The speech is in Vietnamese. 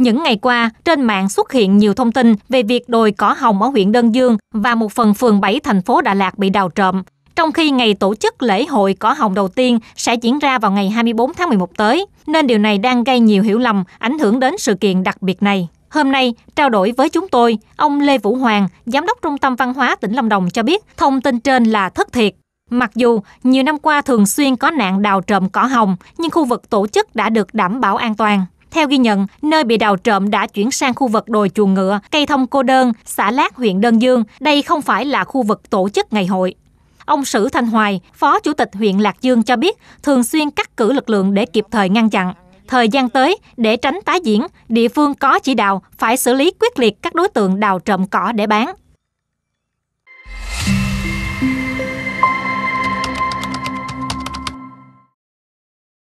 Những ngày qua, trên mạng xuất hiện nhiều thông tin về việc đồi cỏ hồng ở huyện Đơn Dương và một phần phường 7 thành phố Đà Lạt bị đào trộm. Trong khi ngày tổ chức lễ hội cỏ hồng đầu tiên sẽ diễn ra vào ngày 24 tháng 11 tới, nên điều này đang gây nhiều hiểu lầm ảnh hưởng đến sự kiện đặc biệt này. Hôm nay, trao đổi với chúng tôi, ông Lê Vũ Hoàng, Giám đốc Trung tâm Văn hóa tỉnh Lâm Đồng cho biết thông tin trên là thất thiệt. Mặc dù nhiều năm qua thường xuyên có nạn đào trộm cỏ hồng, nhưng khu vực tổ chức đã được đảm bảo an toàn. Theo ghi nhận, nơi bị đào trộm đã chuyển sang khu vực đồi chuồng ngựa, cây thông cô đơn, xã Lát, huyện Đơn Dương. Đây không phải là khu vực tổ chức ngày hội. Ông Sử Thanh Hoài, Phó Chủ tịch huyện Lạc Dương cho biết, thường xuyên cắt cử lực lượng để kịp thời ngăn chặn. Thời gian tới, để tránh tái diễn, địa phương có chỉ đạo phải xử lý quyết liệt các đối tượng đào trộm cỏ để bán.